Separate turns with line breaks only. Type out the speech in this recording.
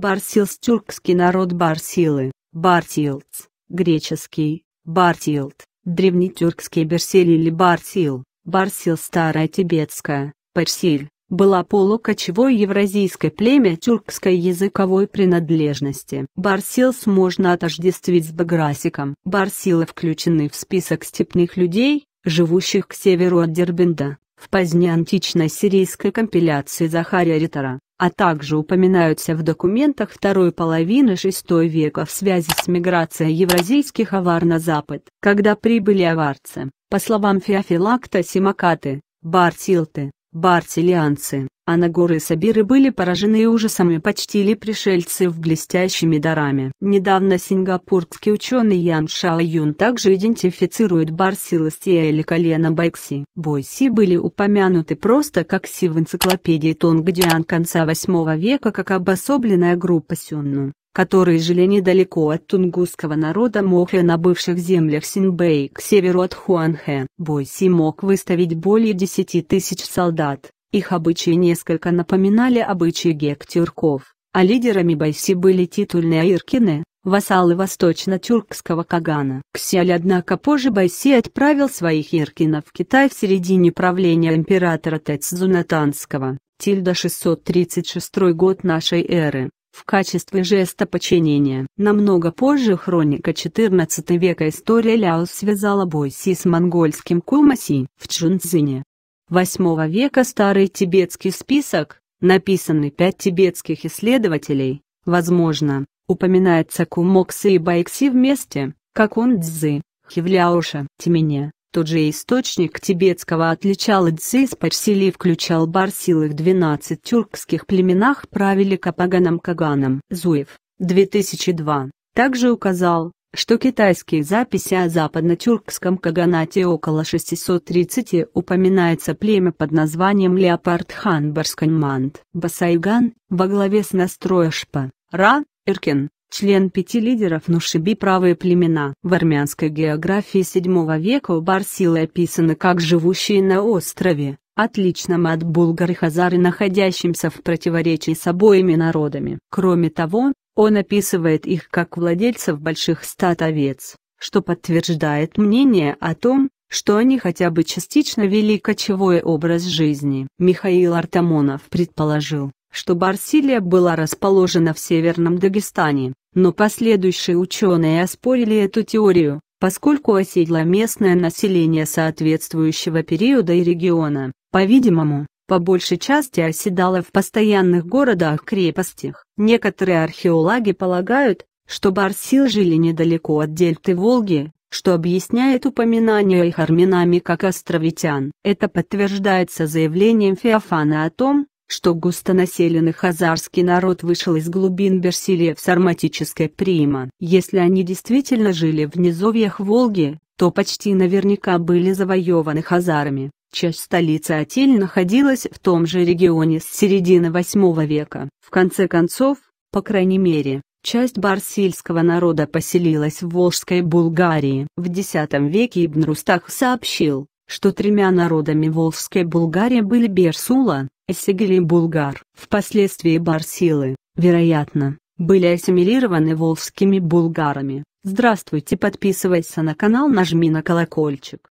Барсилс – тюркский народ Барсилы, Бартилц, греческий, Бартилт, древнетюркский Берсиль или Барсил, Барсил – старая тибетская, Парсиль, была полукочевой евразийское племя тюркской языковой принадлежности. Барсилс можно отождествить с Баграсиком. Барсилы включены в список степных людей, живущих к северу от Дербенда. В позднеантичной сирийской компиляции Захария Ритора, а также упоминаются в документах второй половины VI века в связи с миграцией евразийских авар на запад, когда прибыли аварцы, по словам Феофилакта Симакаты, Барсилты, Бартилианцы, а Нагоры и Сабиры были поражены ужасом и почтили пришельцев блестящими дарами. Недавно сингапурский ученый Ян Шао Юн также идентифицирует Барсилостия или колено Байкси. Бойси были упомянуты просто как Си в энциклопедии Тонгдиан конца 8 века как обособленная группа Сюнну которые жили недалеко от тунгусского народа Мохе на бывших землях Синбэй к северу от Хуанхэ. Бойси мог выставить более 10 тысяч солдат, их обычаи несколько напоминали обычаи гек-тюрков, а лидерами Бойси были титульные аиркины, вассалы восточно-тюркского Кагана. Ксяль однако позже Бойси отправил своих иркинов в Китай в середине правления императора Тэцзунатанского Танского, тильда 636 год нашей эры в качестве жеста подчинения. Намного позже хроника XIV века история Ляо связала Бойси с монгольским кумаси В Чжунцзине. VIII века старый тибетский список, написанный пять тибетских исследователей, возможно, упоминается Кумоксы и Байкси вместе, как он Цзы, Хивляуша, Тимене. Тот же источник тибетского отличал Дзис Парсили и включал Барсилых 12 тюркских племенах правили Капаганом Каганом. Зуев, 2002, также указал, что китайские записи о западно-тюркском каганате около 630 упоминается племя под названием Леопард Хан Барсканманд. Басайган, во главе с Настроешпа, Ра, Иркин, член пяти лидеров Нушиби правые племена. В армянской географии VII века Барсилы описаны как живущие на острове, отличном от булгар и хазар находящимся в противоречии с обоими народами. Кроме того, он описывает их как владельцев больших стад овец, что подтверждает мнение о том, что они хотя бы частично вели кочевой образ жизни. Михаил Артамонов предположил, что Барсилия была расположена в Северном Дагестане, но последующие ученые оспорили эту теорию, поскольку оседло местное население соответствующего периода и региона, по-видимому, по большей части оседало в постоянных городах-крепостях. Некоторые археологи полагают, что барсил жили недалеко от дельты Волги, что объясняет упоминание их армянами как островитян. Это подтверждается заявлением Феофана о том, что густонаселенный хазарский народ вышел из глубин Берсилия в сарматической прима. Если они действительно жили в низовьях Волги, то почти наверняка были завоеваны хазарами. Часть столицы Атиль находилась в том же регионе с середины VIII века. В конце концов, по крайней мере, часть барсильского народа поселилась в Волжской Булгарии. В X веке Ибн Рустах сообщил, что тремя народами Волжской Булгарии были Берсула, Эссегили и Булгар. Впоследствии Барсилы, вероятно, были ассимилированы волжскими булгарами. Здравствуйте, подписывайся на канал, нажми на колокольчик.